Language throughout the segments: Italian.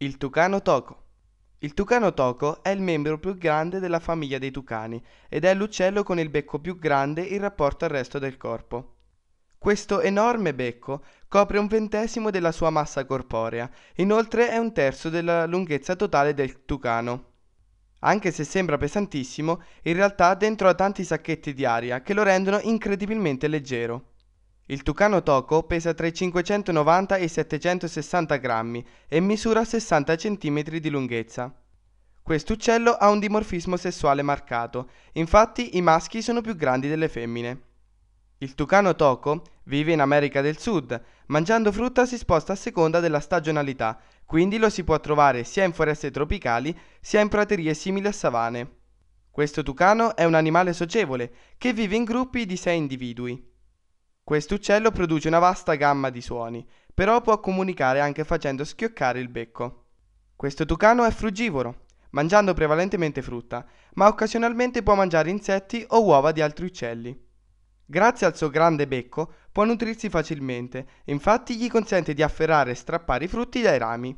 Il tucano toco. Il tucano toco è il membro più grande della famiglia dei tucani ed è l'uccello con il becco più grande in rapporto al resto del corpo. Questo enorme becco copre un ventesimo della sua massa corporea, inoltre è un terzo della lunghezza totale del tucano. Anche se sembra pesantissimo, in realtà dentro ha tanti sacchetti di aria che lo rendono incredibilmente leggero. Il tucano toco pesa tra i 590 e i 760 grammi e misura 60 cm di lunghezza. Questo uccello ha un dimorfismo sessuale marcato, infatti i maschi sono più grandi delle femmine. Il tucano toco vive in America del Sud, mangiando frutta si sposta a seconda della stagionalità, quindi lo si può trovare sia in foreste tropicali sia in praterie simili a savane. Questo tucano è un animale socievole che vive in gruppi di 6 individui. Questo uccello produce una vasta gamma di suoni, però può comunicare anche facendo schioccare il becco. Questo tucano è frugivoro, mangiando prevalentemente frutta, ma occasionalmente può mangiare insetti o uova di altri uccelli. Grazie al suo grande becco può nutrirsi facilmente, infatti gli consente di afferrare e strappare i frutti dai rami.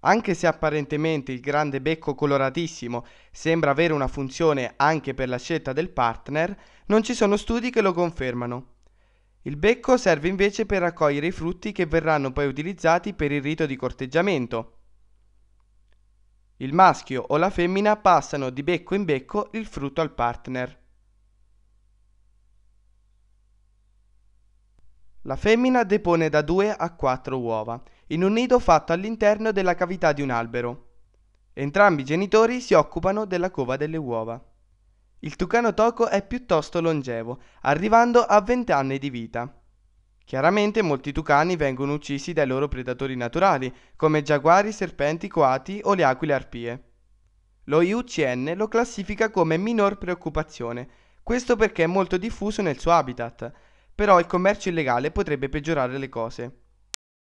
Anche se apparentemente il grande becco coloratissimo sembra avere una funzione anche per la scelta del partner, non ci sono studi che lo confermano. Il becco serve invece per raccogliere i frutti che verranno poi utilizzati per il rito di corteggiamento. Il maschio o la femmina passano di becco in becco il frutto al partner. La femmina depone da 2 a 4 uova in un nido fatto all'interno della cavità di un albero. Entrambi i genitori si occupano della cova delle uova. Il tucano toco è piuttosto longevo, arrivando a 20 anni di vita. Chiaramente molti tucani vengono uccisi dai loro predatori naturali, come giaguari, serpenti, coati o le aquile arpie. Lo IUCN lo classifica come minor preoccupazione, questo perché è molto diffuso nel suo habitat, però il commercio illegale potrebbe peggiorare le cose.